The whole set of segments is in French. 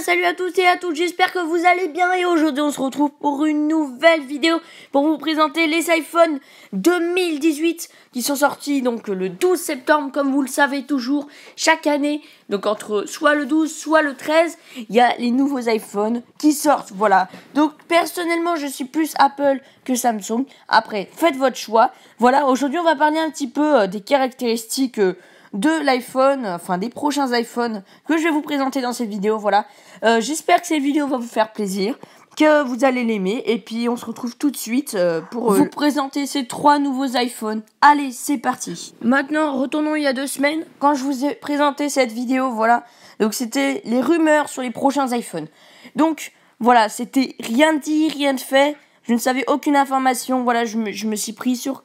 salut à tous et à toutes, j'espère que vous allez bien et aujourd'hui on se retrouve pour une nouvelle vidéo pour vous présenter les iPhone 2018 qui sont sortis donc le 12 septembre comme vous le savez toujours chaque année, donc entre soit le 12 soit le 13, il y a les nouveaux iPhones qui sortent, voilà. Donc personnellement je suis plus Apple que Samsung, après faites votre choix, voilà aujourd'hui on va parler un petit peu euh, des caractéristiques... Euh, de l'iPhone, enfin des prochains iPhones que je vais vous présenter dans cette vidéo. Voilà. Euh, j'espère que cette vidéo va vous faire plaisir, que vous allez l'aimer. Et puis on se retrouve tout de suite euh, pour euh, vous présenter ces trois nouveaux iPhones. Allez, c'est parti. Maintenant, retournons il y a deux semaines quand je vous ai présenté cette vidéo. Voilà. Donc c'était les rumeurs sur les prochains iPhones. Donc voilà, c'était rien dit, rien de fait. Je ne savais aucune information. Voilà, je me suis pris sur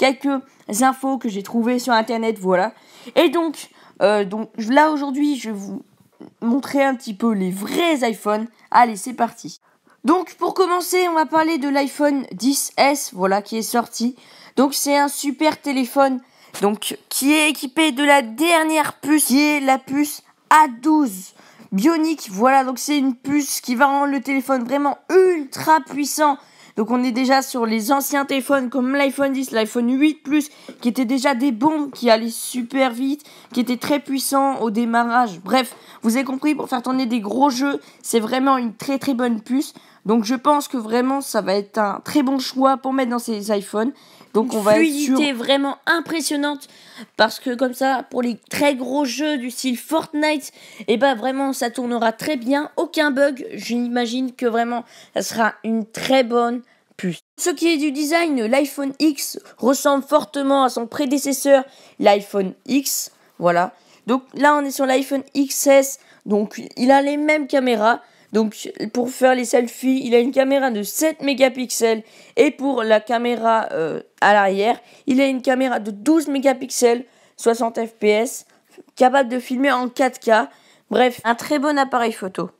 quelques infos que j'ai trouvées sur internet, voilà. Et donc, euh, donc là aujourd'hui, je vais vous montrer un petit peu les vrais iPhones. Allez, c'est parti. Donc pour commencer, on va parler de l'iPhone 10S, voilà, qui est sorti. Donc c'est un super téléphone, donc qui est équipé de la dernière puce, qui est la puce A12 Bionic. Voilà, donc c'est une puce qui va rendre le téléphone vraiment ultra puissant. Donc on est déjà sur les anciens téléphones comme l'iPhone 10, l'iPhone 8 Plus, qui étaient déjà des bombes, qui allaient super vite, qui étaient très puissants au démarrage. Bref, vous avez compris, pour faire tourner des gros jeux, c'est vraiment une très très bonne puce. Donc je pense que vraiment ça va être un très bon choix pour mettre dans ces iPhones. Donc on va fluidité vraiment impressionnante parce que comme ça pour les très gros jeux du style Fortnite, et eh bah ben, vraiment ça tournera très bien, aucun bug. J'imagine que vraiment ça sera une très bonne puce. Ce qui est du design, l'iPhone X ressemble fortement à son prédécesseur, l'iPhone X. Voilà. Donc là on est sur l'iPhone XS, donc il a les mêmes caméras, donc pour faire les selfies, il a une caméra de 7 mégapixels et pour la caméra euh, à l'arrière, il a une caméra de 12 mégapixels, 60 fps, capable de filmer en 4K. Bref, un très bon appareil photo.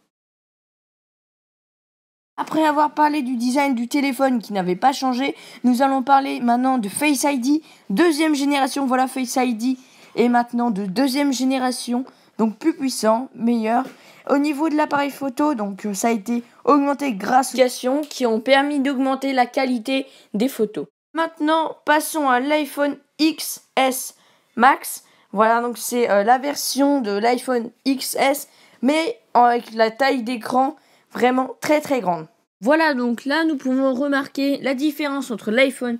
Après avoir parlé du design du téléphone qui n'avait pas changé, nous allons parler maintenant de Face ID, deuxième génération, voilà Face ID, et maintenant de deuxième génération, donc plus puissant, meilleur, au niveau de l'appareil photo, donc euh, ça a été augmenté grâce aux applications qui ont permis d'augmenter la qualité des photos. Maintenant, passons à l'iPhone XS Max. Voilà, donc c'est euh, la version de l'iPhone XS, mais avec la taille d'écran vraiment très très grande. Voilà, donc là nous pouvons remarquer la différence entre l'iPhone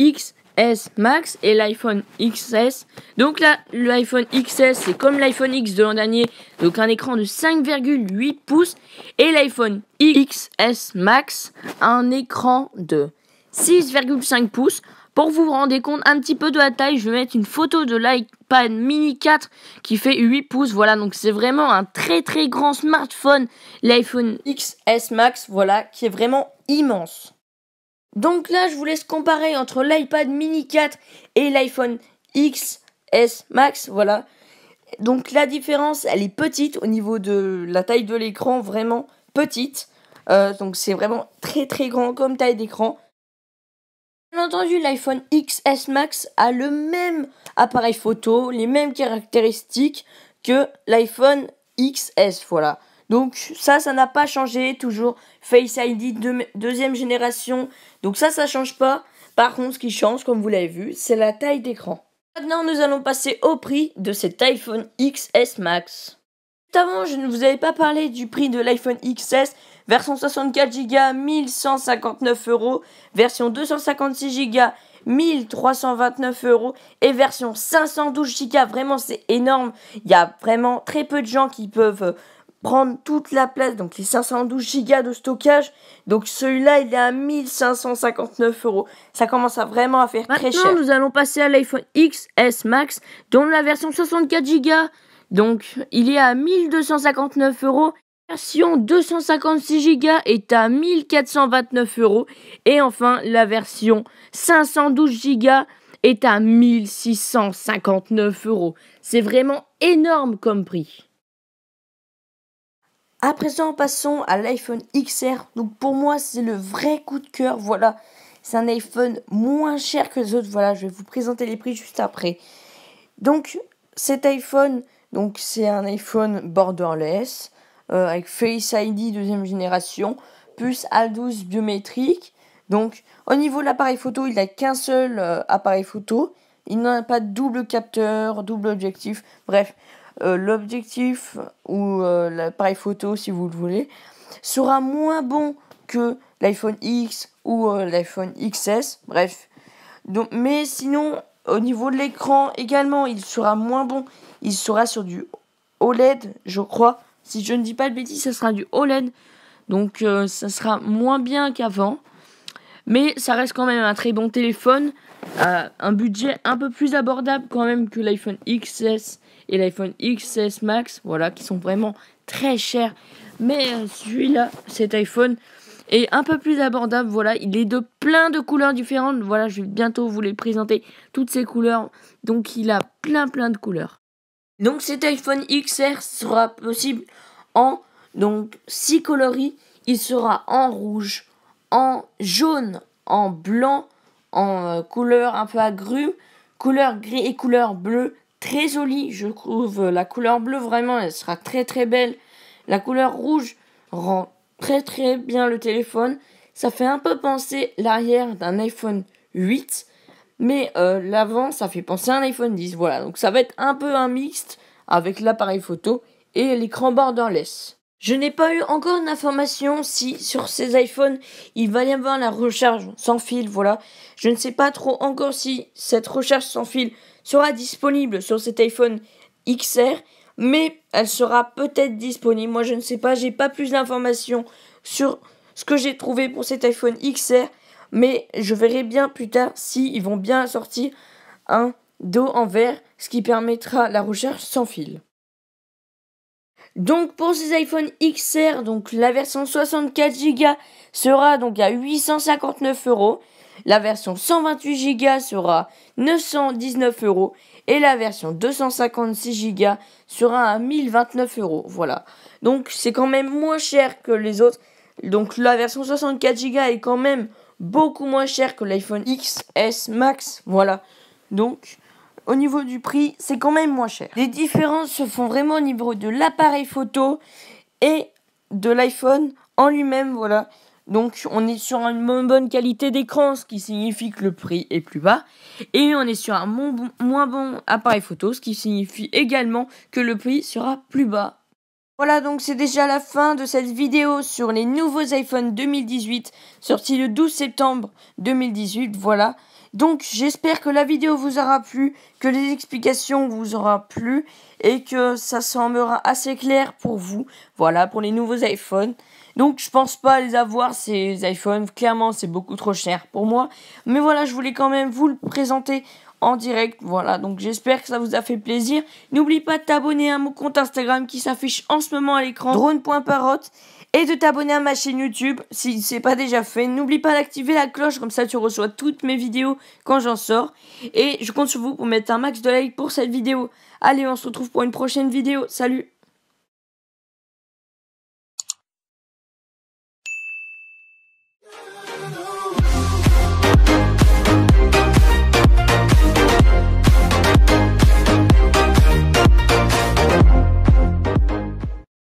XS Max et l'iPhone XS. Donc là, l'iPhone XS, c'est comme l'iPhone X de l'an dernier, donc un écran de 5,8 pouces. Et l'iPhone XS Max, un écran de 6,5 pouces. Pour vous rendre compte un petit peu de la taille, je vais mettre une photo de l'iPad mini 4 qui fait 8 pouces. Voilà, donc c'est vraiment un très très grand smartphone, l'iPhone XS Max, voilà, qui est vraiment immense. Donc là, je vous laisse comparer entre l'iPad mini 4 et l'iPhone XS Max, voilà. Donc la différence, elle est petite au niveau de la taille de l'écran, vraiment petite. Euh, donc c'est vraiment très très grand comme taille d'écran. Bien entendu, l'iPhone XS Max a le même appareil photo, les mêmes caractéristiques que l'iPhone XS, voilà. Donc ça, ça n'a pas changé, toujours Face ID deuxième génération. Donc ça, ça change pas. Par contre, ce qui change, comme vous l'avez vu, c'est la taille d'écran. Maintenant, nous allons passer au prix de cet iPhone XS Max. avant, je ne vous avais pas parlé du prix de l'iPhone XS, version 64Go 1159 euros, version 256Go 1329 euros et version 512 Go. Vraiment, c'est énorme. Il y a vraiment très peu de gens qui peuvent euh, prendre toute la place, donc les 512 go de stockage. Donc celui-là, il est à 1559 euros. Ça commence à vraiment à faire Maintenant, nous allons passer à l'iPhone XS Max, dont la version 64 go Donc, il est à 1259 euros. La version 256 Go est à 1429 euros. Et enfin, la version 512 Go est à 1659 euros. C'est vraiment énorme comme prix. À présent, passons à l'iPhone XR. Donc pour moi, c'est le vrai coup de cœur. Voilà, c'est un iPhone moins cher que les autres. Voilà, je vais vous présenter les prix juste après. Donc cet iPhone, donc c'est un iPhone borderless euh, avec Face ID deuxième génération, plus A12 biométrique. Donc au niveau de l'appareil photo, il n'a qu'un seul euh, appareil photo. Il a pas de double capteur, double objectif. Bref, euh, l'objectif ou euh, l'appareil photo si vous le voulez sera moins bon que l'iPhone X ou euh, l'iPhone XS, bref. mais sinon, au niveau de l'écran également, il sera moins bon. Il sera sur du OLED, je crois. Si je ne dis pas de bêtises, ça sera du OLED. Donc, ça sera moins bien qu'avant. Mais ça reste quand même un très bon téléphone un budget un peu plus abordable quand même que l'iPhone XS et l'iPhone XS Max, voilà, qui sont vraiment très chers. Mais euh, celui-là, cet iPhone, est un peu plus abordable, voilà, il est de plein de couleurs différentes, voilà, je vais bientôt vous les présenter, toutes ces couleurs, donc il a plein plein de couleurs. Donc cet iPhone XR sera possible en donc 6 coloris, il sera en rouge, en jaune, en blanc, en euh, couleur un peu agrume, couleur gris et couleur bleue. Très jolie, je trouve la couleur bleue vraiment, elle sera très très belle. La couleur rouge rend très très bien le téléphone. Ça fait un peu penser l'arrière d'un iPhone 8, mais euh, l'avant, ça fait penser à un iPhone 10. Voilà, donc ça va être un peu un mixte avec l'appareil photo et l'écran borderless. Je n'ai pas eu encore d'informations si sur ces iPhones il va y avoir la recharge sans fil, voilà. Je ne sais pas trop encore si cette recharge sans fil sera disponible sur cet iPhone XR, mais elle sera peut-être disponible. Moi je ne sais pas, j'ai pas plus d'informations sur ce que j'ai trouvé pour cet iPhone XR, mais je verrai bien plus tard si ils vont bien sortir un dos en verre, ce qui permettra la recharge sans fil. Donc pour ces iPhone XR, donc la version 64 Go sera donc à 859 euros. La version 128 Go sera 919 euros et la version 256 Go sera à 1029 euros. Voilà. Donc c'est quand même moins cher que les autres. Donc la version 64 Go est quand même beaucoup moins chère que l'iPhone XS Max. Voilà. Donc au niveau du prix, c'est quand même moins cher. Les différences se font vraiment au niveau de l'appareil photo et de l'iPhone en lui-même, voilà. Donc on est sur une bonne qualité d'écran, ce qui signifie que le prix est plus bas. Et on est sur un moins bon appareil photo, ce qui signifie également que le prix sera plus bas. Voilà donc c'est déjà la fin de cette vidéo sur les nouveaux iPhone 2018 sortis le 12 septembre 2018. Voilà. Donc j'espère que la vidéo vous aura plu, que les explications vous aura plu et que ça semblera assez clair pour vous. Voilà, pour les nouveaux iPhones. Donc je pense pas les avoir ces iPhones, clairement c'est beaucoup trop cher pour moi. Mais voilà, je voulais quand même vous le présenter en direct. Voilà, donc j'espère que ça vous a fait plaisir. N'oublie pas de t'abonner à mon compte Instagram qui s'affiche en ce moment à l'écran, drone.parotte et de t'abonner à ma chaîne YouTube si ce n'est pas déjà fait. N'oublie pas d'activer la cloche, comme ça tu reçois toutes mes vidéos quand j'en sors. Et je compte sur vous pour mettre un max de likes pour cette vidéo. Allez, on se retrouve pour une prochaine vidéo. Salut